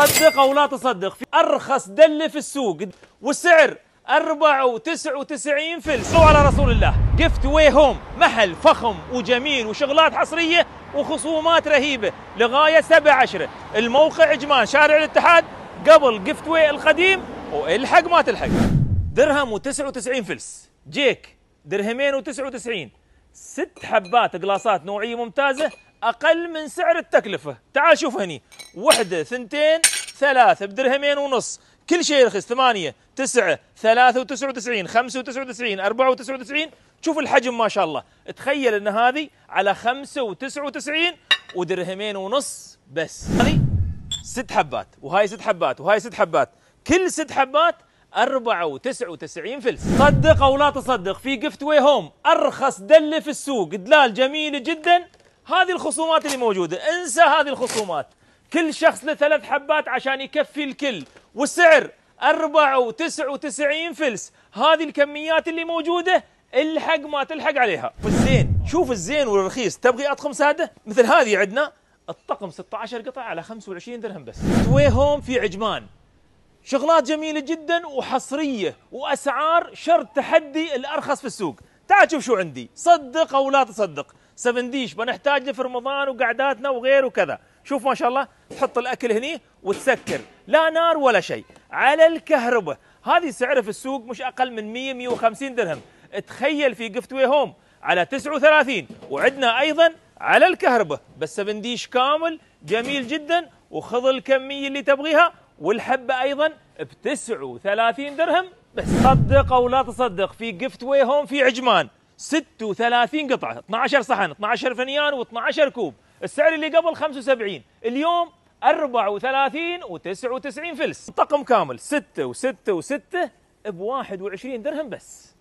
صدق او لا تصدق في ارخص دله في السوق والسعر 499 فلس صلوا على رسول الله جفت واي هوم محل فخم وجميل وشغلات حصريه وخصومات رهيبه لغايه 7 10 الموقع اجمال شارع الاتحاد قبل جفت واي القديم والحق ما تلحق درهم و99 فلس جيك درهمين و99 ست حبات قلاصات نوعيه ممتازه اقل من سعر التكلفه تعال شوف هني وحده ثنتين ثلاثه بدرهمين ونص كل شيء رخيص ثمانية تسعة ثلاثة وتسعة وتسعين أربعة وتسعة وتسعين شوف الحجم ما شاء الله تخيل ان هذه على خمسة وتسعة وتسعين ودرهمين ونص بس هذه ست حبات وهاي ست حبات وهاي ست حبات كل ست حبات أربعة وتسعة وتسعين فلس صدق او لا تصدق في جفت واي هوم ارخص دله في السوق دلال جميله جدا هذه الخصومات اللي موجوده انسى هذه الخصومات كل شخص له ثلاث حبات عشان يكفي الكل والسعر وتسعين فلس هذه الكميات اللي موجوده الحق ما تلحق عليها والزين شوف الزين والرخيص تبغي اطقم ساده مثل هذه عندنا الطقم 16 قطعه على 25 درهم بس توي هوم في عجمان شغلات جميله جدا وحصريه واسعار شرط تحدي الارخص في السوق تعال شوف شو عندي صدق او لا تصدق سفنديش بنحتاج في رمضان وقعداتنا وغيره وكذا شوف ما شاء الله تحط الاكل هني وتسكر لا نار ولا شيء على الكهرباء هذه سعرها في السوق مش اقل من 100 150 درهم تخيل في جفت وي هوم على 39 وعندنا ايضا على الكهرباء بس سفنديش كامل جميل جدا وخذ الكميه اللي تبغيها والحبه ايضا ب 39 درهم بس صدق او لا تصدق في جفت وي هوم في عجمان 36 قطعه 12 صحن 12 فنيان و12 كوب السعر اللي قبل 75 اليوم 34 و99 فلس طقم كامل 6 و6 و6 ب 21 درهم بس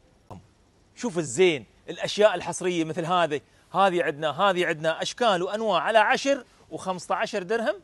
شوف الزين الاشياء الحصريه مثل هذه هذه عندنا هذه عندنا اشكال وانواع على 10 و15 درهم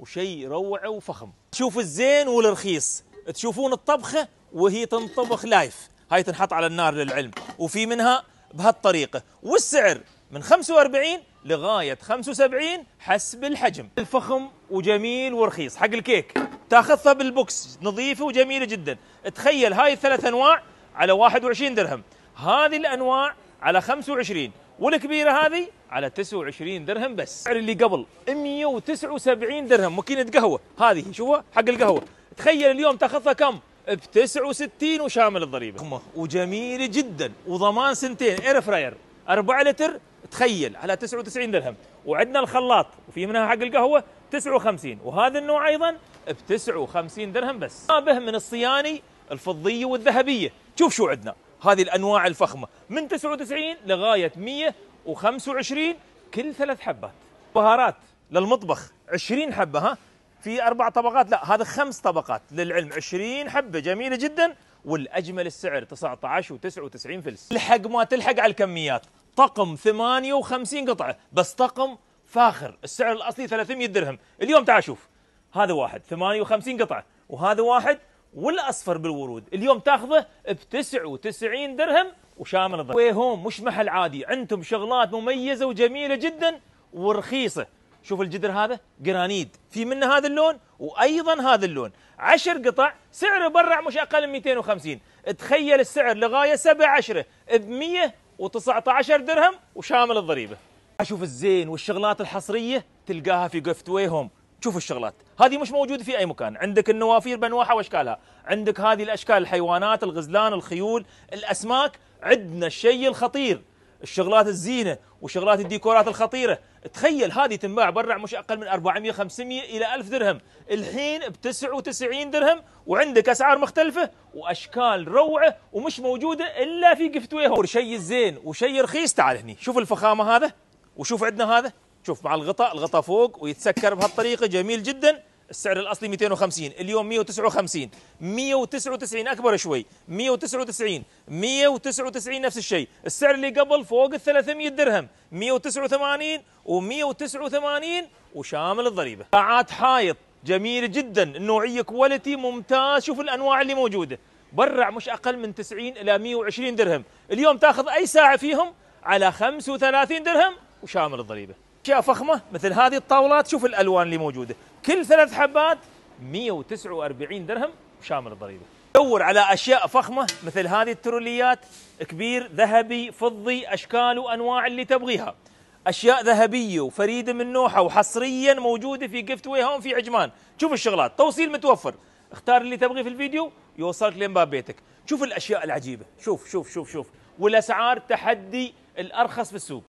وشيء روعه وفخم شوف الزين والرخيص تشوفون الطبخه وهي تنطبخ لايف هاي تنحط على النار للعلم وفي منها بهالطريقة والسعر من 45 لغاية 75 حسب الحجم الفخم وجميل ورخيص حق الكيك تاخذها بالبوكس نظيفة وجميلة جدا تخيل هاي الثلاث أنواع على 21 درهم هذه الأنواع على 25 والكبيرة هذه على 29 درهم بس السعر اللي قبل 179 درهم ماكينة قهوة هذه شوفها حق القهوة تخيل اليوم تاخذها كم ب 69 وشامل الضريبه ضخمه وجميله جدا وضمان سنتين اير فراير 4 لتر تخيل على 99 درهم وعندنا الخلاط وفي منها حق القهوه 59 وهذا النوع ايضا ب 59 درهم بس به من الصياني الفضيه والذهبيه شوف شو عندنا هذه الانواع الفخمه من 99 لغايه 125 كل ثلاث حبات بهارات للمطبخ 20 حبه ها في أربع طبقات لا هذا خمس طبقات للعلم 20 حبة جميلة جدا والأجمل السعر 19 و99 فلس الحق ما تلحق على الكميات طقم 58 قطعة بس طقم فاخر السعر الأصلي 300 درهم اليوم تعال شوف هذا واحد 58 قطعة وهذا واحد والأصفر بالورود اليوم تاخذه ب 99 درهم وشامل الضرب وهم مش محل عادي عندهم شغلات مميزة وجميلة جدا ورخيصة شوف الجدر هذا جرانيد في منه هذا اللون وايضا هذا اللون عشر قطع سعره برع مش اقل من 250 تخيل السعر لغايه 7 10 ب 119 درهم وشامل الضريبه اشوف الزين والشغلات الحصريه تلقاها في جفت ويهم شوف الشغلات هذه مش موجوده في اي مكان عندك النوافير بانواعها واشكالها عندك هذه الاشكال الحيوانات الغزلان الخيول الاسماك عندنا الشيء الخطير الشغلات الزينه وشغلات الديكورات الخطيره تخيل هذه تنباع برع مش اقل من 400 500 الى 1000 درهم الحين ب 99 درهم وعندك اسعار مختلفه واشكال روعه ومش موجوده الا في جفت ويهور شيء زين وشيء رخيص تعال هني شوف الفخامه هذا وشوف عندنا هذا شوف مع الغطاء الغطاء فوق ويتسكر بهالطريقه جميل جدا السعر الاصلي 250 اليوم 159 199 اكبر شوي 199 199 نفس الشيء السعر اللي قبل فوق ال 300 درهم 189 و189 وشامل الضريبه ساعات حائط جميل جدا النوعيه كواليتي ممتاز شوف الانواع اللي موجوده برع مش اقل من 90 الى 120 درهم اليوم تاخذ اي ساعه فيهم على 35 درهم وشامل الضريبه اشياء فخمه مثل هذه الطاولات شوف الالوان اللي موجوده كل ثلاث حبات 149 درهم شامل الضريبه دور على اشياء فخمه مثل هذه التروليات كبير ذهبي فضي اشكال وانواع اللي تبغيها اشياء ذهبيه وفريده من نوعها وحصريا موجوده في جفت واي هون في عجمان شوف الشغلات توصيل متوفر اختار اللي تبغيه في الفيديو يوصلك لين باب بيتك شوف الاشياء العجيبه شوف شوف شوف شوف والاسعار تحدي الارخص في السوق